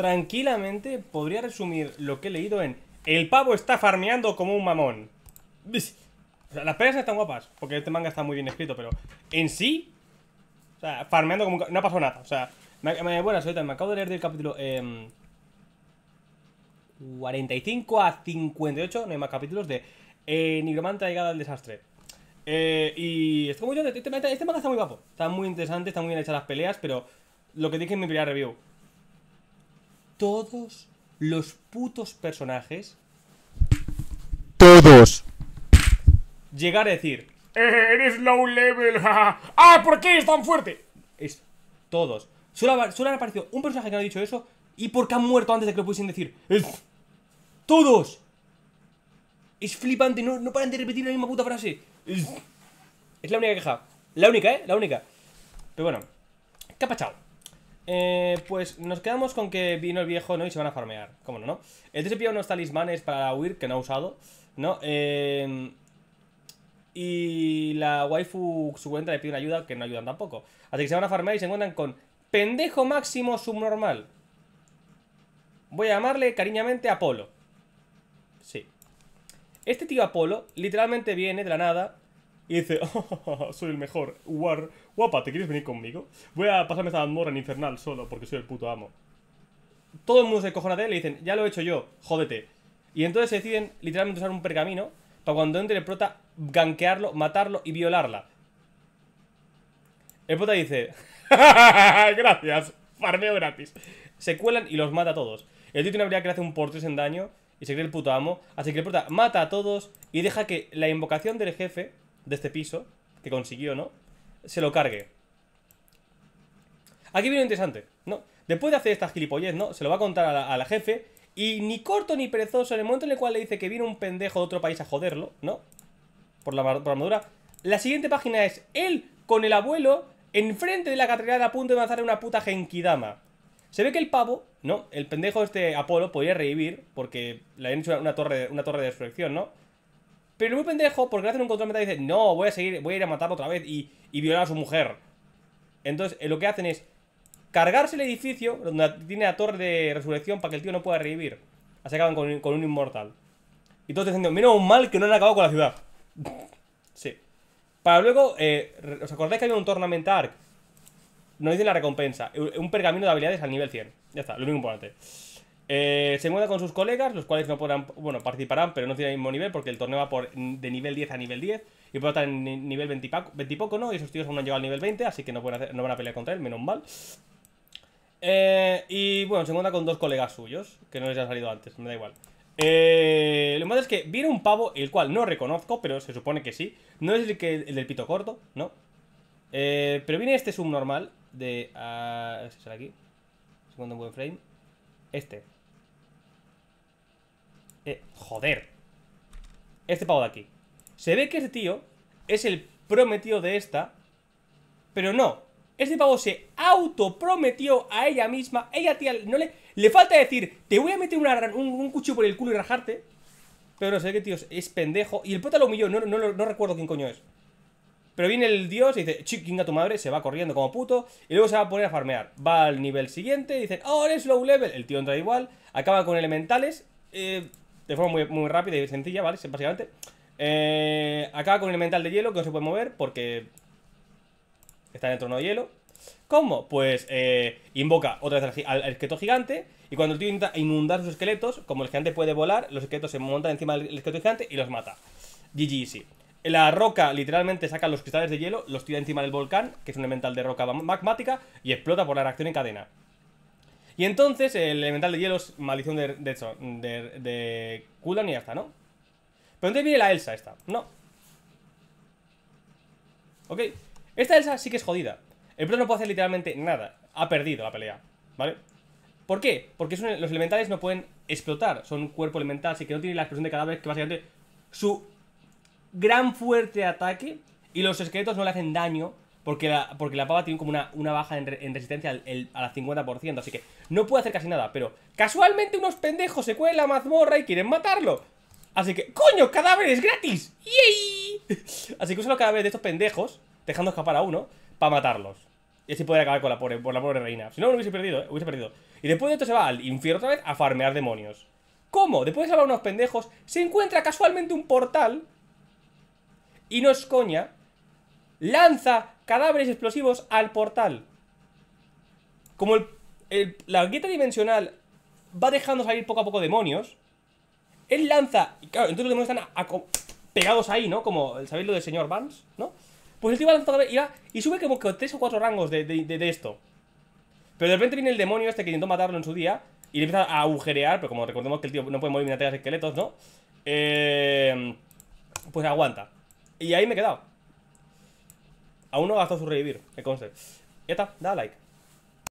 tranquilamente podría resumir lo que he leído en El pavo está farmeando como un mamón. las peleas están guapas, porque este manga está muy bien escrito, pero en sí, farmeando como un... No pasado nada, o sea... Me, bueno, me acabo de leer del capítulo... 45 em, a 58, no hay más capítulos de eh, ha llegada al desastre. Eh, y muy este, este, manga está muy guapo, está muy interesante, está muy bien hecha las peleas, pero lo que dije en mi primera review, todos los putos personajes. Todos. Llegar a decir, ¡Eh, eres low level. ah, ¿por qué es tan fuerte? Es todos. Solo, han aparecido un personaje que no ha dicho eso y porque han muerto antes de que lo pudiesen decir. Es todos. Es flipante, no, no paran de repetir la misma puta frase. Es, es la única queja. La única, ¿eh? La única. Pero bueno, capachao. Eh, pues nos quedamos con que vino el viejo, ¿no? Y se van a farmear, cómo no, ¿no? Entonces se unos talismanes para huir que no ha usado, ¿no? Em, y la waifu cuenta le pide una ayuda que no ayudan tampoco. Así que se van a farmear y se encuentran con pendejo máximo subnormal. Voy a llamarle cariñamente Apolo. Sí. Este tío Apolo literalmente viene de la nada y dice, oh, soy el mejor, guapa, ¿te quieres venir conmigo? Voy a pasarme esta amor en infernal solo porque soy el puto amo. Todo el mundo se cojona de él y le dicen, ya lo he hecho yo, jódete. Y entonces se deciden literalmente usar un pergamino para cuando entre el prota ganquearlo, matarlo y violarla. El prota dice, gracias, farmeo gratis. Se cuelan y los mata a todos. El tío tiene una habilidad que le hace un por en daño y se cree el puto amo. Así que el prota mata a todos y deja que la invocación del jefe de este piso, que consiguió, ¿no? Se lo cargue. Aquí viene lo interesante, ¿no? Después de hacer estas gilipollez, ¿no? Se lo va a contar a la, jefe y ni corto ni perezoso, en el momento en el cual le dice que viene un pendejo de otro país a joderlo, ¿no? Por la, por la armadura. La siguiente página es él con el abuelo enfrente de la catedral a punto de lanzar una puta genkidama. Se ve que el pavo, ¿no? El pendejo este Apolo podría revivir porque le han hecho una, torre, una torre de destrucción, ¿no? Pero muy pendejo, porque le hacen un control mental y dice, no, voy a seguir, voy a ir a matarlo otra vez y, violar a su mujer. Entonces, eh, lo que hacen es cargarse el edificio donde tiene la torre de resurrección para que el tío no pueda revivir. Así acaban con, un inmortal. Y todos diciendo, un mal que no han acabado con la ciudad. sí. Para luego, eh, ¿os acordáis que había un Tournament Arc? Nos dicen la recompensa, un pergamino de habilidades al nivel 100. Ya está, lo único importante. Eh, se muda con sus colegas, los cuales no podrán, bueno, participarán, pero no tienen el mismo nivel, porque el torneo va de nivel 10 a nivel 10, y puede estar en nivel 20 y, poco, ¿no? Y esos tíos aún no han llegado al nivel 20, así que no, pueden hacer, no van a pelear contra él, menos mal. Eh, y bueno, se encuentra con dos colegas suyos, que no les ha salido antes, me da igual. Eh, lo malo es que viene un pavo, el cual no reconozco, pero se supone que sí. No es el, que, del pito corto, ¿no? pero viene este subnormal de... Ah, será aquí. Segundo buen frame. Este. Eh, joder. Este pavo de aquí. Se ve que este tío es el prometido de esta. Pero no. Este pavo se autoprometió a ella misma. Ella, tía, no le... Le falta decir, te voy a meter un, un, cuchillo por el culo y rajarte. Pero no sé qué, tío, es pendejo. Y el puta lo humilló, no, recuerdo quién coño es. Pero viene el dios y dice, chinga tu madre, se va corriendo como puto. Y luego se va a poner a farmear. Va al nivel siguiente y dice, oh, es low level. El tío entra igual, acaba con elementales. Eh, de forma muy, rápida y sencilla, ¿vale? Básicamente. Eh, acaba con el elemental de hielo que no se puede mover porque está en el trono de hielo. ¿Cómo? Pues eh, invoca otra vez al, esqueleto gigante y cuando el tío intenta inundar sus esqueletos, como el gigante puede volar, los esqueletos se montan encima del esqueleto gigante y los mata. GG sí La roca literalmente saca los cristales de hielo, los tira encima del volcán, que es un elemental de roca magmática, y explota por la reacción en cadena. Y entonces el elemental de hielo es maldición de, de, hecho, de, de cooldown y ya está, ¿no? Pero entonces viene la Elsa esta, no. Ok, esta Elsa sí que es jodida. El pro no puede hacer literalmente nada. Ha perdido la pelea, ¿vale? ¿Por qué? Porque los elementales no pueden explotar. Son un cuerpo elemental, así que no tiene la explosión de cadáveres, que básicamente su gran fuerte ataque y los esqueletos no le hacen daño porque la, porque pava tiene como una, baja en, resistencia al, 50%. Así que no puede hacer casi nada. Pero casualmente unos pendejos se cuelan la mazmorra y quieren matarlo. Así que, ¡coño! ¡Cadáveres gratis! ¡Yay! Así que usa los cadáveres de estos pendejos, dejando escapar a uno, para matarlos. Y así poder acabar con la pobre, la pobre reina. Si no, lo hubiese perdido, eh, Hubiese perdido. Y después de esto se va al infierno otra vez a farmear demonios. ¿Cómo? Después de salvar unos pendejos, se encuentra casualmente un portal. Y no es coña, lanza cadáveres explosivos al portal. Como el, la grieta dimensional va dejando salir poco a poco demonios, él lanza... Y claro, entonces los demonios están pegados ahí, ¿no? Como, ¿sabéis lo del señor Vance? ¿No? Pues el tío va lanzando y, va, y sube como que tres o cuatro rangos de, de, esto. Pero de repente viene el demonio este que intentó matarlo en su día y le empieza a agujerear, pero como recordemos que el tío no puede mover de esqueletos, ¿no? Eh, pues aguanta. Y ahí me he quedado. Aún no ha gastado su revivir, que conste. Ya está, da like.